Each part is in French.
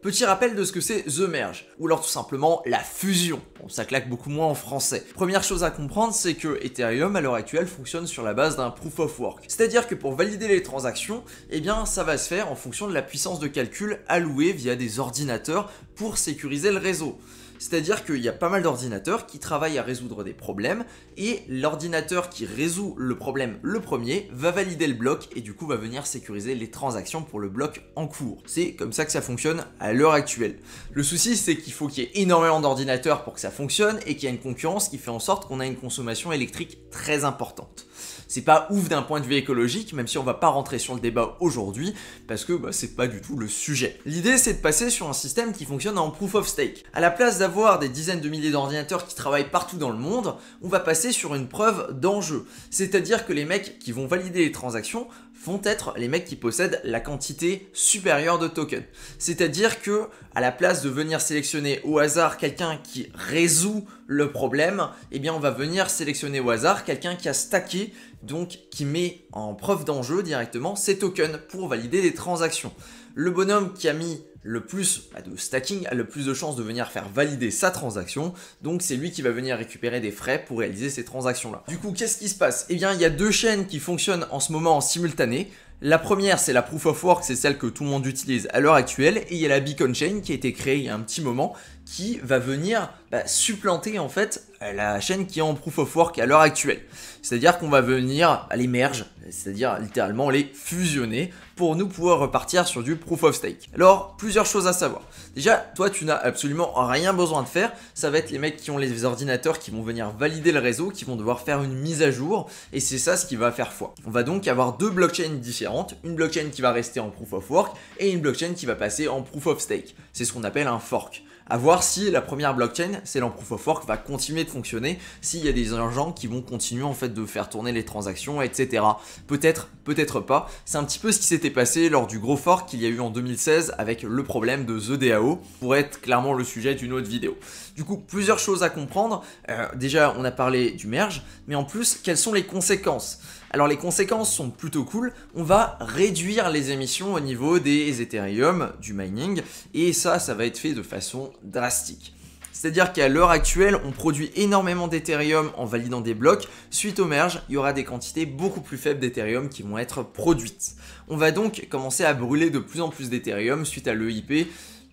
Petit rappel de ce que c'est The Merge, ou alors tout simplement la fusion. Bon, ça claque beaucoup moins en français. Première chose à comprendre, c'est que Ethereum à l'heure actuelle fonctionne sur la base d'un proof of work. C'est-à-dire que pour valider les transactions, eh bien ça va se faire en fonction de la puissance de calcul allouée via des ordinateurs pour sécuriser le réseau. C'est-à-dire qu'il y a pas mal d'ordinateurs qui travaillent à résoudre des problèmes et l'ordinateur qui résout le problème le premier va valider le bloc et du coup va venir sécuriser les transactions pour le bloc en cours. C'est comme ça que ça fonctionne à l'heure actuelle. Le souci c'est qu'il faut qu'il y ait énormément d'ordinateurs pour que ça fonctionne et qu'il y a une concurrence qui fait en sorte qu'on a une consommation électrique très importante. C'est pas ouf d'un point de vue écologique, même si on va pas rentrer sur le débat aujourd'hui, parce que bah, c'est pas du tout le sujet. L'idée c'est de passer sur un système qui fonctionne en proof of stake. À la place d'avoir des dizaines de milliers d'ordinateurs qui travaillent partout dans le monde, on va passer sur une preuve d'enjeu. C'est-à-dire que les mecs qui vont valider les transactions vont être les mecs qui possèdent la quantité supérieure de tokens. C'est-à-dire que à la place de venir sélectionner au hasard quelqu'un qui résout le problème, eh bien on va venir sélectionner au hasard quelqu'un qui a stacké, donc qui met en preuve d'enjeu directement ses tokens pour valider des transactions. Le bonhomme qui a mis le plus bah, de stacking a le plus de chances de venir faire valider sa transaction. Donc c'est lui qui va venir récupérer des frais pour réaliser ces transactions-là. Du coup, qu'est-ce qui se passe Eh bien, il y a deux chaînes qui fonctionnent en ce moment en simultané. La première, c'est la Proof of Work, c'est celle que tout le monde utilise à l'heure actuelle, et il y a la Beacon Chain qui a été créée il y a un petit moment qui va venir bah, supplanter en fait la chaîne qui est en proof of work à l'heure actuelle. C'est-à-dire qu'on va venir à bah, merge, c'est-à-dire littéralement les fusionner pour nous pouvoir repartir sur du proof of stake. Alors, plusieurs choses à savoir. Déjà, toi, tu n'as absolument rien besoin de faire. Ça va être les mecs qui ont les ordinateurs qui vont venir valider le réseau, qui vont devoir faire une mise à jour, et c'est ça ce qui va faire foi. On va donc avoir deux blockchains différentes, une blockchain qui va rester en proof of work et une blockchain qui va passer en proof of stake. C'est ce qu'on appelle un fork. À voir si la première blockchain, c'est l'Emproof of Fork, va continuer de fonctionner, s'il y a des gens qui vont continuer en fait de faire tourner les transactions, etc. Peut-être, peut-être pas. C'est un petit peu ce qui s'était passé lors du gros fork qu'il y a eu en 2016 avec le problème de The DAO, pour être clairement le sujet d'une autre vidéo. Du coup, plusieurs choses à comprendre. Euh, déjà, on a parlé du merge, mais en plus, quelles sont les conséquences alors les conséquences sont plutôt cool, on va réduire les émissions au niveau des Ethereum, du mining, et ça, ça va être fait de façon drastique. C'est-à-dire qu'à l'heure actuelle, on produit énormément d'Ethereum en validant des blocs. Suite au merge, il y aura des quantités beaucoup plus faibles d'Ethereum qui vont être produites. On va donc commencer à brûler de plus en plus d'Ethereum suite à l'EIP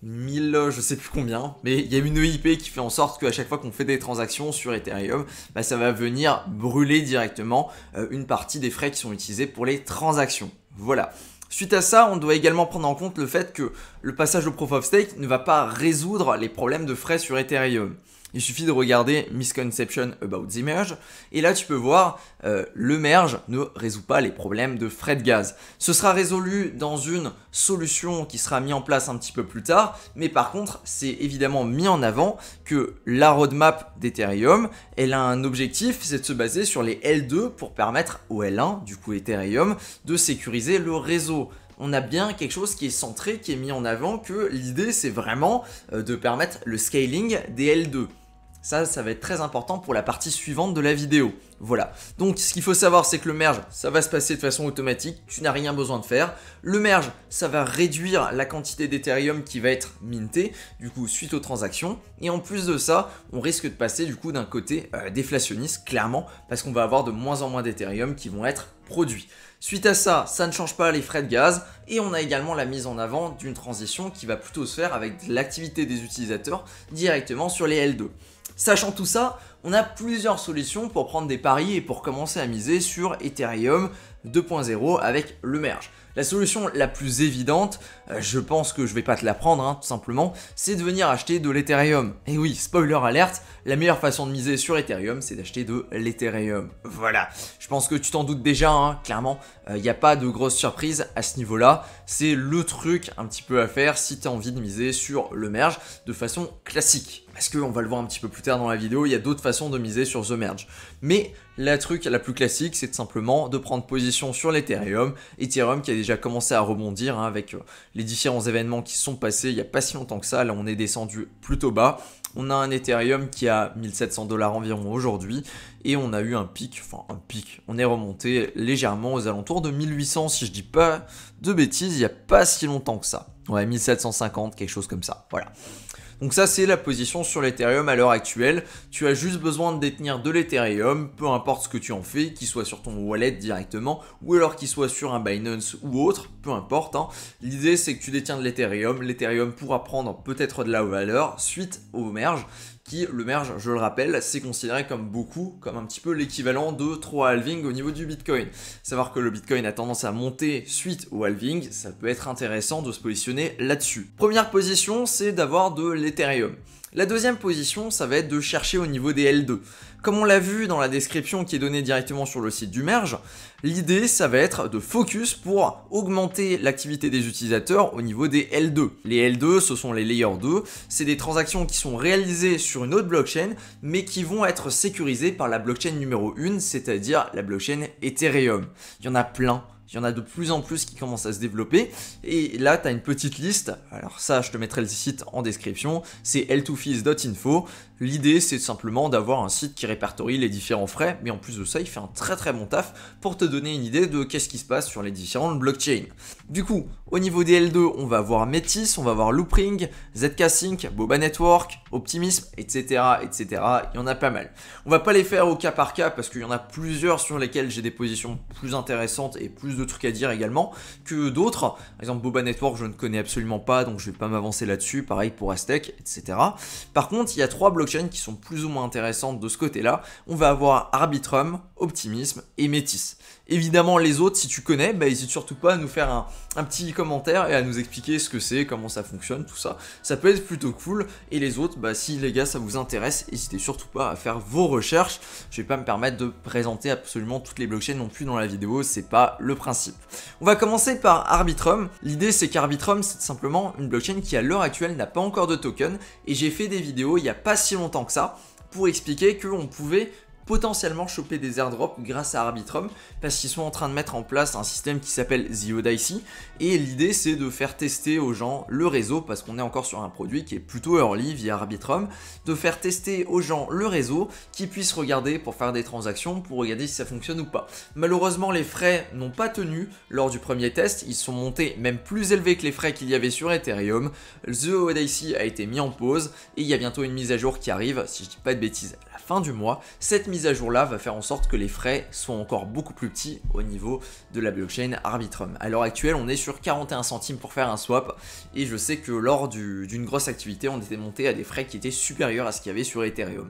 1000, euh, je sais plus combien, mais il y a une EIP qui fait en sorte qu'à chaque fois qu'on fait des transactions sur Ethereum, bah, ça va venir brûler directement euh, une partie des frais qui sont utilisés pour les transactions. Voilà. Suite à ça, on doit également prendre en compte le fait que le passage au Proof of Stake ne va pas résoudre les problèmes de frais sur Ethereum. Il suffit de regarder Misconception about the merge et là tu peux voir euh, le merge ne résout pas les problèmes de frais de gaz. Ce sera résolu dans une solution qui sera mise en place un petit peu plus tard, mais par contre c'est évidemment mis en avant que la roadmap d'Ethereum, elle a un objectif, c'est de se baser sur les L2 pour permettre au L1, du coup Ethereum, de sécuriser le réseau on a bien quelque chose qui est centré, qui est mis en avant, que l'idée c'est vraiment euh, de permettre le scaling des L2. Ça, ça va être très important pour la partie suivante de la vidéo. Voilà. Donc, ce qu'il faut savoir, c'est que le merge, ça va se passer de façon automatique. Tu n'as rien besoin de faire. Le merge, ça va réduire la quantité d'Ethereum qui va être mintée, du coup, suite aux transactions. Et en plus de ça, on risque de passer, du coup, d'un côté euh, déflationniste, clairement, parce qu'on va avoir de moins en moins d'Ethereum qui vont être produits. Suite à ça, ça ne change pas les frais de gaz et on a également la mise en avant d'une transition qui va plutôt se faire avec l'activité des utilisateurs directement sur les L2. Sachant tout ça, on a plusieurs solutions pour prendre des paris et pour commencer à miser sur Ethereum 2.0 avec le merge. La solution la plus évidente, euh, je pense que je vais pas te la prendre hein, tout simplement, c'est de venir acheter de l'Ethereum. Et oui, spoiler alerte, la meilleure façon de miser sur Ethereum, c'est d'acheter de l'Ethereum. Voilà, je pense que tu t'en doutes déjà, hein, clairement, il euh, n'y a pas de grosse surprise à ce niveau-là. C'est le truc un petit peu à faire si tu as envie de miser sur le merge de façon classique parce qu'on va le voir un petit peu plus tard dans la vidéo, il y a d'autres façons de miser sur The Merge. Mais la truc la plus classique, c'est simplement de prendre position sur l'Ethereum, Ethereum qui a commencé à rebondir hein, avec euh, les différents événements qui sont passés il n'y a pas si longtemps que ça. Là, on est descendu plutôt bas. On a un Ethereum qui a 1700 dollars environ aujourd'hui et on a eu un pic, enfin un pic. On est remonté légèrement aux alentours de 1800 si je dis pas de bêtises, il n'y a pas si longtemps que ça. Ouais, 1750, quelque chose comme ça. Voilà. Donc ça c'est la position sur l'Ethereum à l'heure actuelle. Tu as juste besoin de détenir de l'Ethereum, peu importe ce que tu en fais, qu'il soit sur ton wallet directement ou alors qu'il soit sur un Binance ou autre, peu importe. Hein. L'idée c'est que tu détiens de l'Ethereum, l'Ethereum pourra prendre peut-être de la valeur suite au merge qui, le merge, je le rappelle, c'est considéré comme beaucoup, comme un petit peu l'équivalent de 3 halving au niveau du Bitcoin. Savoir que le Bitcoin a tendance à monter suite au halving, ça peut être intéressant de se positionner là-dessus. Première position, c'est d'avoir de l'Ethereum. La deuxième position, ça va être de chercher au niveau des L2. Comme on l'a vu dans la description qui est donnée directement sur le site du merge, l'idée ça va être de focus pour augmenter l'activité des utilisateurs au niveau des L2. Les L2, ce sont les Layer 2, c'est des transactions qui sont réalisées sur une autre blockchain, mais qui vont être sécurisées par la blockchain numéro 1, c'est-à-dire la blockchain Ethereum. Il y en a plein il y en a de plus en plus qui commencent à se développer. Et là, tu as une petite liste. Alors ça, je te mettrai le site en description. C'est l2fees.info. L'idée, c'est simplement d'avoir un site qui répertorie les différents frais. Mais en plus de ça, il fait un très très bon taf pour te donner une idée de qu'est-ce qui se passe sur les différentes blockchains. Du coup, au niveau des L2, on va avoir Métis, on va voir Loopring, ZkSync, Boba Network, Optimism, etc., etc. Il y en a pas mal. On va pas les faire au cas par cas parce qu'il y en a plusieurs sur lesquels j'ai des positions plus intéressantes et plus de trucs à dire également que d'autres. Par exemple, Boba Network, je ne connais absolument pas, donc je vais pas m'avancer là-dessus. Pareil pour Aztec, etc. Par contre, il y a trois blockchains qui sont plus ou moins intéressantes de ce côté-là. On va avoir Arbitrum, Optimism et Métis. Évidemment, les autres, si tu connais, bah, n'hésite surtout pas à nous faire un, petit commentaire et à nous expliquer ce que c'est, comment ça fonctionne, tout ça. Ça peut être plutôt cool. Et les autres, bah, si les gars, ça vous intéresse, n'hésitez surtout pas à faire vos recherches. Je vais pas me permettre de présenter absolument toutes les blockchains non plus dans la vidéo, c'est pas le principe. On va commencer par Arbitrum. L'idée, c'est qu'Arbitrum, c'est simplement une blockchain qui, à l'heure actuelle, n'a pas encore de token. Et j'ai fait des vidéos il n'y a pas si longtemps que ça pour expliquer qu'on pouvait potentiellement choper des airdrops grâce à Arbitrum parce qu'ils sont en train de mettre en place un système qui s'appelle The et l'idée c'est de faire tester aux gens le réseau parce qu'on est encore sur un produit qui est plutôt early via Arbitrum, de faire tester aux gens le réseau qui puissent regarder pour faire des transactions pour regarder si ça fonctionne ou pas. Malheureusement les frais n'ont pas tenu lors du premier test, ils sont montés même plus élevés que les frais qu'il y avait sur Ethereum. The a été mis en pause et il y a bientôt une mise à jour qui arrive si je dis pas de bêtises fin du mois, cette mise à jour là va faire en sorte que les frais soient encore beaucoup plus petits au niveau de la blockchain Arbitrum. À l'heure actuelle, on est sur 41 centimes pour faire un swap et je sais que lors d'une grosse activité, on était monté à des frais qui étaient supérieurs à ce qu'il y avait sur Ethereum.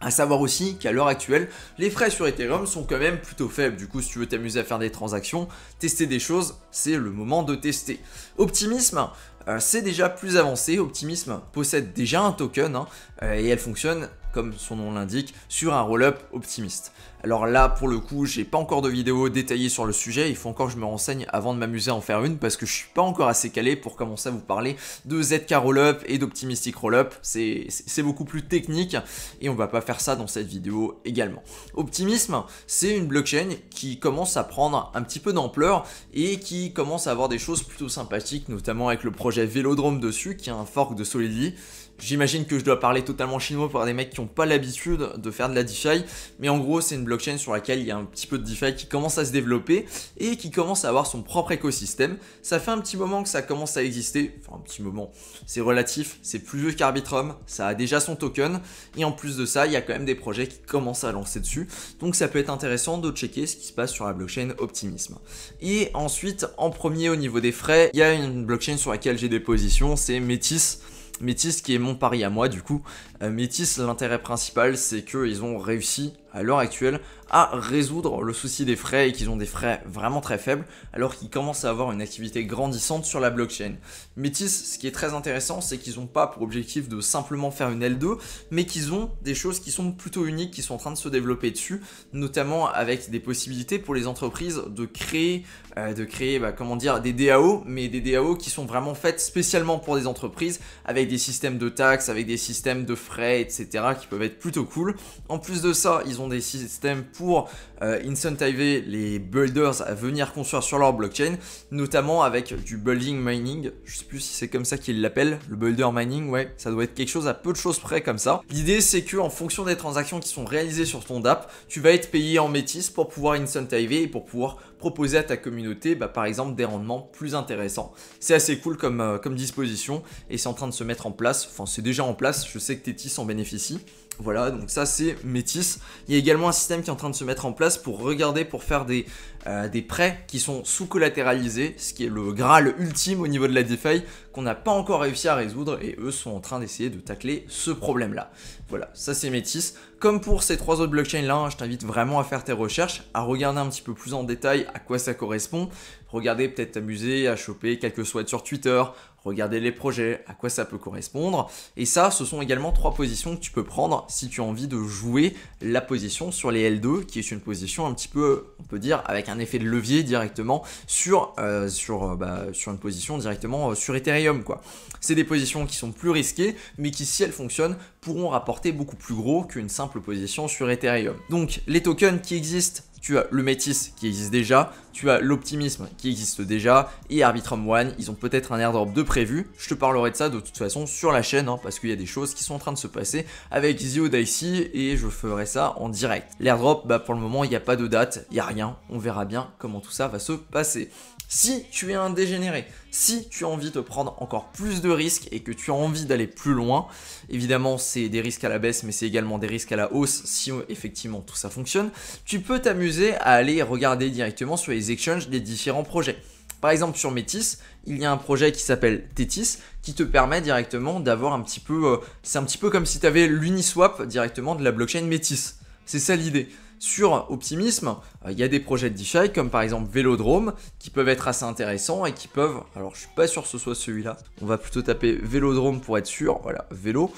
À savoir aussi qu'à l'heure actuelle, les frais sur Ethereum sont quand même plutôt faibles. Du coup, si tu veux t'amuser à faire des transactions, tester des choses, c'est le moment de tester. Optimisme, euh, c'est déjà plus avancé. Optimisme possède déjà un token hein, euh, et elle fonctionne comme son nom l'indique, sur un roll-up optimiste. Alors là, pour le coup, j'ai pas encore de vidéo détaillée sur le sujet, il faut encore que je me renseigne avant de m'amuser à en faire une, parce que je suis pas encore assez calé pour commencer à vous parler de ZK Roll-up et d'Optimistic Roll-up. c'est beaucoup plus technique, et on va pas faire ça dans cette vidéo également. Optimisme, c'est une blockchain qui commence à prendre un petit peu d'ampleur, et qui commence à avoir des choses plutôt sympathiques, notamment avec le projet Vélodrome dessus, qui est un fork de Solidity. J'imagine que je dois parler totalement chinois pour des mecs qui n'ont pas l'habitude de faire de la DeFi, mais en gros c'est une blockchain sur laquelle il y a un petit peu de DeFi qui commence à se développer et qui commence à avoir son propre écosystème. Ça fait un petit moment que ça commence à exister, enfin un petit moment, c'est relatif, c'est plus vieux qu'Arbitrum, ça a déjà son token, et en plus de ça, il y a quand même des projets qui commencent à lancer dessus, donc ça peut être intéressant de checker ce qui se passe sur la blockchain Optimism. Et ensuite, en premier au niveau des frais, il y a une blockchain sur laquelle j'ai des positions, c'est Métis. Métis qui est mon pari à moi du coup. Euh, Métis, l'intérêt principal c'est qu'ils ont réussi à l'heure actuelle à résoudre le souci des frais et qu'ils ont des frais vraiment très faibles alors qu'ils commencent à avoir une activité grandissante sur la blockchain. Métis, ce qui est très intéressant, c'est qu'ils n'ont pas pour objectif de simplement faire une L2, mais qu'ils ont des choses qui sont plutôt uniques, qui sont en train de se développer dessus, notamment avec des possibilités pour les entreprises de créer, euh, de créer bah, comment dire, des DAO, mais des DAO qui sont vraiment faites spécialement pour des entreprises, avec des systèmes de taxes, avec des systèmes de frais, etc., qui peuvent être plutôt cool. En plus de ça, ils des systèmes pour euh, incentiver les builders à venir construire sur leur blockchain, notamment avec du building mining. Je sais plus si c'est comme ça qu'ils l'appellent, le builder mining, ouais, ça doit être quelque chose à peu de choses près comme ça. L'idée c'est que en fonction des transactions qui sont réalisées sur ton DApp, tu vas être payé en métis pour pouvoir incentiver et pour pouvoir proposer à ta communauté bah, par exemple des rendements plus intéressants. C'est assez cool comme, euh, comme disposition et c'est en train de se mettre en place, enfin c'est déjà en place, je sais que Tétis en bénéficie. Voilà, donc ça c'est métis. Il y a également un système qui est en train de se mettre en place pour regarder, pour faire des, euh, des prêts qui sont sous-collatéralisés, ce qui est le graal ultime au niveau de la DeFi, n'a pas encore réussi à résoudre et eux sont en train d'essayer de tacler ce problème-là. Voilà, ça c'est Métis. Comme pour ces trois autres blockchains là, hein, je t'invite vraiment à faire tes recherches, à regarder un petit peu plus en détail à quoi ça correspond, regarder peut-être t'amuser à choper quelques soit sur Twitter, regarder les projets, à quoi ça peut correspondre. Et ça, ce sont également trois positions que tu peux prendre si tu as envie de jouer la position sur les L2, qui est une position un petit peu, on peut dire, avec un effet de levier directement sur, euh, sur, euh, bah, sur une position directement euh, sur Ethereum quoi. C'est des positions qui sont plus risquées, mais qui si elles fonctionnent, pourront rapporter beaucoup plus gros qu'une simple position sur Ethereum. Donc les tokens qui existent tu as le Métis qui existe déjà, tu as l'Optimisme qui existe déjà, et Arbitrum One, ils ont peut-être un airdrop de prévu. Je te parlerai de ça de toute façon sur la chaîne, hein, parce qu'il y a des choses qui sont en train de se passer avec Zio Dicey, et je ferai ça en direct. L'airdrop, bah, pour le moment, il n'y a pas de date, il n'y a rien, on verra bien comment tout ça va se passer. Si tu es un dégénéré, si tu as envie de prendre encore plus de risques et que tu as envie d'aller plus loin, évidemment c'est des risques à la baisse mais c'est également des risques à la hausse si euh, effectivement tout ça fonctionne, tu peux t'amuser à aller regarder directement sur les exchanges des différents projets. Par exemple, sur Métis, il y a un projet qui s'appelle Tétis qui te permet directement d'avoir un petit peu. Euh, c'est un petit peu comme si tu avais l'Uniswap directement de la blockchain Métis. C'est ça l'idée sur Optimisme, euh, il y a des projets de DeFi comme par exemple Vélodrome qui peuvent être assez intéressants et qui peuvent, alors je suis pas sûr que ce soit celui-là, on va plutôt taper Vélodrome pour être sûr, voilà, vélo,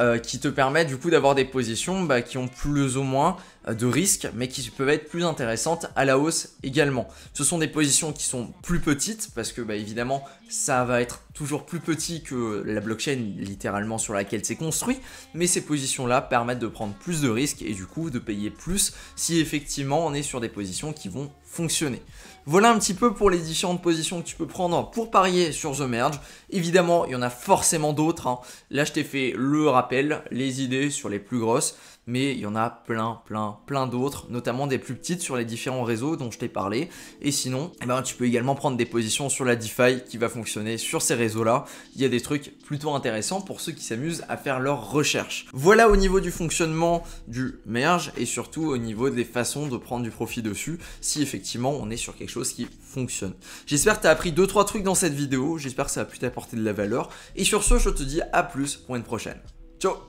euh, qui te permet du coup d'avoir des positions bah, qui ont plus ou moins de risques, mais qui peuvent être plus intéressantes à la hausse également. Ce sont des positions qui sont plus petites, parce que bah, évidemment, ça va être toujours plus petit que la blockchain littéralement sur laquelle c'est construit, mais ces positions-là permettent de prendre plus de risques et du coup de payer plus si effectivement on est sur des positions qui vont fonctionner. Voilà un petit peu pour les différentes positions que tu peux prendre pour parier sur The Merge. Évidemment, il y en a forcément d'autres. Hein. Là, je t'ai fait le rappel, les idées sur les plus grosses mais il y en a plein, plein, plein d'autres, notamment des plus petites sur les différents réseaux dont je t'ai parlé. Et sinon, eh ben, tu peux également prendre des positions sur la DeFi qui va fonctionner sur ces réseaux-là. Il y a des trucs plutôt intéressants pour ceux qui s'amusent à faire leurs recherches. Voilà au niveau du fonctionnement du merge et surtout au niveau des façons de prendre du profit dessus si effectivement on est sur quelque chose qui fonctionne. J'espère que tu as appris 2-3 trucs dans cette vidéo, j'espère que ça a pu t'apporter de la valeur. Et sur ce, je te dis à plus pour une prochaine. Ciao